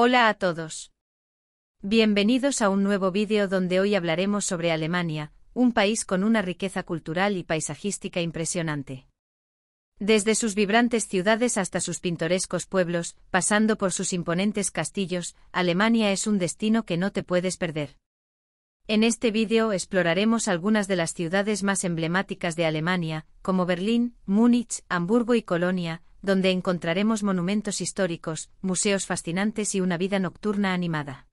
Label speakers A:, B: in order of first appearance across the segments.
A: Hola a todos. Bienvenidos a un nuevo vídeo donde hoy hablaremos sobre Alemania, un país con una riqueza cultural y paisajística impresionante. Desde sus vibrantes ciudades hasta sus pintorescos pueblos, pasando por sus imponentes castillos, Alemania es un destino que no te puedes perder. En este vídeo exploraremos algunas de las ciudades más emblemáticas de Alemania, como Berlín, Múnich, Hamburgo y Colonia, donde encontraremos monumentos históricos, museos fascinantes y una vida nocturna animada.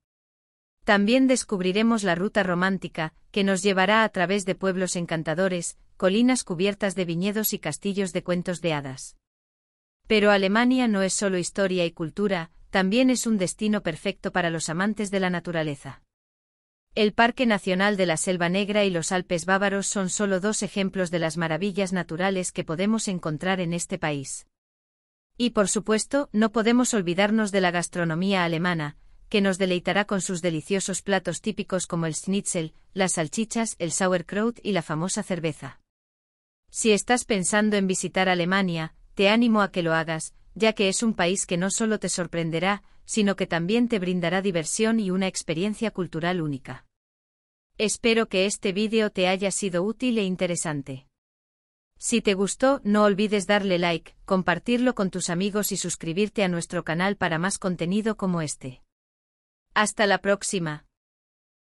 A: También descubriremos la ruta romántica, que nos llevará a través de pueblos encantadores, colinas cubiertas de viñedos y castillos de cuentos de hadas. Pero Alemania no es solo historia y cultura, también es un destino perfecto para los amantes de la naturaleza. El Parque Nacional de la Selva Negra y los Alpes Bávaros son solo dos ejemplos de las maravillas naturales que podemos encontrar en este país. Y por supuesto, no podemos olvidarnos de la gastronomía alemana, que nos deleitará con sus deliciosos platos típicos como el schnitzel, las salchichas, el sauerkraut y la famosa cerveza. Si estás pensando en visitar Alemania, te animo a que lo hagas, ya que es un país que no solo te sorprenderá, sino que también te brindará diversión y una experiencia cultural única. Espero que este vídeo te haya sido útil e interesante. Si te gustó, no olvides darle like, compartirlo con tus amigos y suscribirte a nuestro canal para más contenido como este. Hasta la próxima.